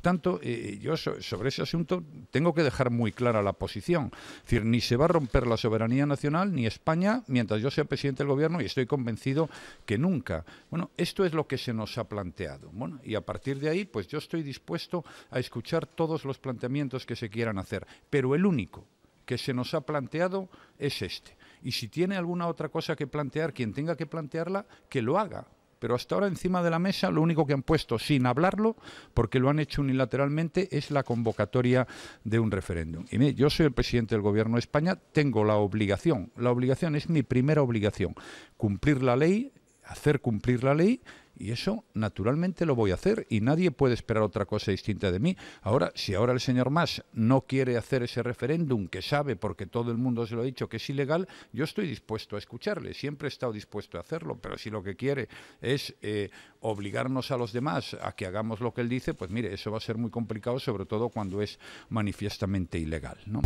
Por tanto, eh, eh, yo sobre ese asunto tengo que dejar muy clara la posición. Es decir, ni se va a romper la soberanía nacional ni España mientras yo sea presidente del gobierno y estoy convencido que nunca. Bueno, esto es lo que se nos ha planteado. Bueno, y a partir de ahí, pues yo estoy dispuesto a escuchar todos los planteamientos que se quieran hacer, pero el único que se nos ha planteado es este. Y si tiene alguna otra cosa que plantear, quien tenga que plantearla, que lo haga, pero hasta ahora encima de la mesa lo único que han puesto, sin hablarlo, porque lo han hecho unilateralmente, es la convocatoria de un referéndum. Y yo soy el presidente del Gobierno de España, tengo la obligación, la obligación es mi primera obligación, cumplir la ley hacer cumplir la ley y eso naturalmente lo voy a hacer y nadie puede esperar otra cosa distinta de mí. Ahora, si ahora el señor Mas no quiere hacer ese referéndum que sabe porque todo el mundo se lo ha dicho que es ilegal, yo estoy dispuesto a escucharle, siempre he estado dispuesto a hacerlo, pero si lo que quiere es eh, obligarnos a los demás a que hagamos lo que él dice, pues mire, eso va a ser muy complicado, sobre todo cuando es manifiestamente ilegal. ¿no?